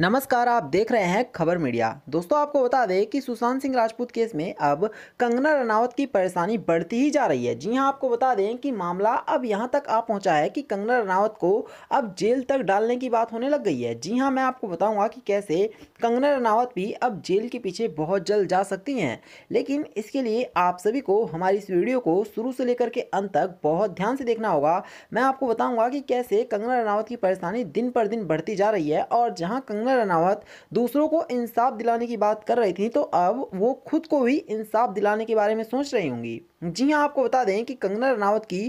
नमस्कार आप देख रहे हैं खबर मीडिया दोस्तों आपको बता दें कि सुशांत सिंह राजपूत केस में अब कंगना रनावत की परेशानी बढ़ती ही जा रही है जी हां आपको बता दें कि मामला अब यहां तक आ पहुंचा है कि कंगना रनावत को अब जेल तक डालने की बात होने लग गई है जी हां मैं आपको बताऊंगा कि कैसे कंगना रनावत भी अब जेल के पीछे बहुत जल्द जा सकती हैं लेकिन इसके लिए आप सभी को हमारी इस वीडियो को शुरू से लेकर के अंत तक बहुत ध्यान से देखना होगा मैं आपको बताऊँगा कि कैसे कंगना रनावत की परेशानी दिन पर दिन बढ़ती जा रही है और जहाँ कंगना रनावत दूसरों को इंसाफ दिलाने की बात कर रही थी तो अब वो खुद को भी इंसाफ दिलाने के बारे में सोच रही होंगी जी हाँ आपको बता दें कि कंगना रनावत की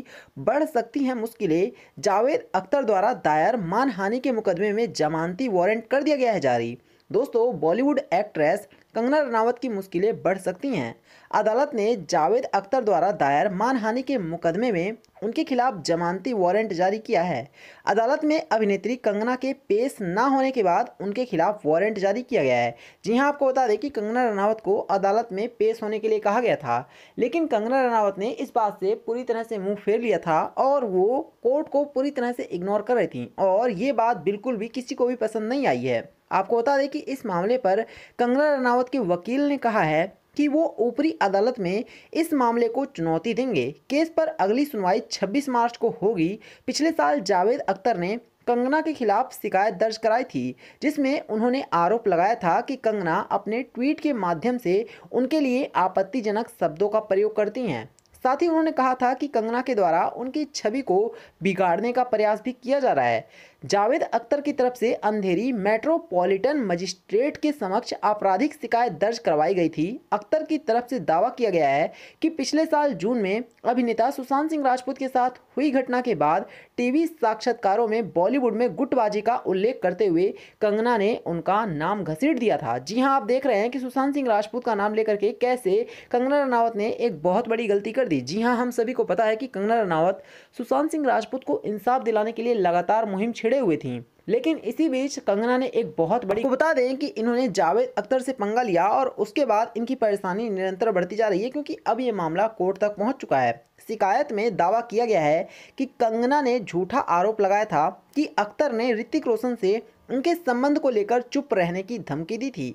बढ़ सकती है मुश्किलें जावेद अख्तर द्वारा दायर मानहानि के मुकदमे में जमानती वारंट कर दिया गया है जारी दोस्तों बॉलीवुड एक्ट्रेस कंगना रनावत की मुश्किलें बढ़ सकती हैं अदालत ने जावेद अख्तर द्वारा दायर मानहानि के मुकदमे में उनके खिलाफ जमानती वारंट जारी किया है अदालत में अभिनेत्री कंगना के पेश ना होने के बाद उनके खिलाफ वारंट जारी किया गया है जी हां आपको बता दें कि कंगना रनावत को अदालत में पेश होने के लिए कहा गया था लेकिन कंगना रनावत ने इस बात से पूरी तरह से मुंह फेर लिया था और वो कोर्ट को पूरी तरह से इग्नोर कर रही थी और ये बात बिल्कुल भी किसी को भी पसंद नहीं आई है आपको बता दें कि इस मामले पर कंगना रनावत के वकील ने कहा है कि वो ऊपरी अदालत में इस मामले को चुनौती देंगे केस पर अगली सुनवाई 26 मार्च को होगी पिछले साल जावेद अख्तर ने कंगना के खिलाफ शिकायत दर्ज कराई थी जिसमें उन्होंने आरोप लगाया था कि कंगना अपने ट्वीट के माध्यम से उनके लिए आपत्तिजनक शब्दों का प्रयोग करती हैं साथ ही उन्होंने कहा था कि कंगना के द्वारा उनकी छवि को बिगाड़ने का प्रयास भी किया जा रहा है जावेद अख्तर की तरफ से अंधेरी मेट्रोपॉलिटन मजिस्ट्रेट के समक्ष आपराधिक शिकायत दर्ज करवाई गई थी अख्तर की तरफ से दावा किया गया है कि पिछले साल जून में अभिनेता सुशांत सिंह राजपूत के साथ हुई घटना के बाद टीवी साक्षात्कारों में बॉलीवुड में गुटबाजी का उल्लेख करते हुए कंगना ने उनका नाम घसीट दिया था जी हाँ आप देख रहे हैं कि सुशांत सिंह राजपूत का नाम लेकर के कैसे कंगना रनावत ने एक बहुत बड़ी गलती कर दी दी जी हां हम सभी को पता है कि कंगना रनावत सुशांत सिंह राजपूत को इंसाफ दिलाने के लिए लगातार मुहिम छेड़े हुए थी लेकिन इसी बीच कंगना ने एक बहुत बड़ी बता दें कि इन्होंने जावेद अख्तर से पंगा लिया और उसके बाद इनकी परेशानी निरंतर बढ़ती जा रही है क्योंकि अब ये मामला कोर्ट तक पहुंच चुका है शिकायत में दावा किया गया है कि कंगना ने झूठा आरोप लगाया था कि अख्तर ने ऋतिक रोशन से उनके संबंध को लेकर चुप रहने की धमकी दी थी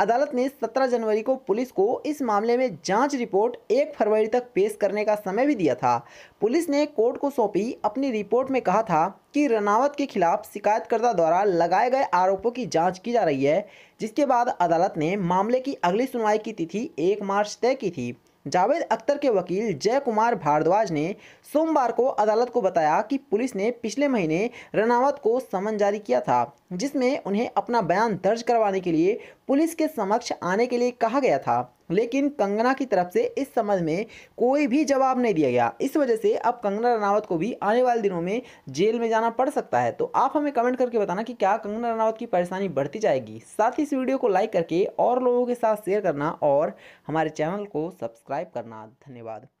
अदालत ने 17 जनवरी को पुलिस को इस मामले में जांच रिपोर्ट 1 फरवरी तक पेश करने का समय भी दिया था पुलिस ने कोर्ट को सौंपी अपनी रिपोर्ट में कहा था कि रनावत के खिलाफ शिकायतकर्ता द्वारा लगाए गए आरोपों की जांच की जा रही है जिसके बाद अदालत ने मामले की अगली सुनवाई की तिथि एक मार्च तय की थी जावेद अख्तर के वकील जय कुमार भारद्वाज ने सोमवार को अदालत को बताया कि पुलिस ने पिछले महीने रनावत को समन जारी किया था जिसमें उन्हें अपना बयान दर्ज करवाने के लिए पुलिस के समक्ष आने के लिए कहा गया था लेकिन कंगना की तरफ से इस संबंध में कोई भी जवाब नहीं दिया गया इस वजह से अब कंगना रनावत को भी आने वाले दिनों में जेल में जाना पड़ सकता है तो आप हमें कमेंट करके बताना कि क्या कंगना रनावत की परेशानी बढ़ती जाएगी साथ ही इस वीडियो को लाइक करके और लोगों के साथ शेयर करना और हमारे चैनल को सब्सक्राइब करना धन्यवाद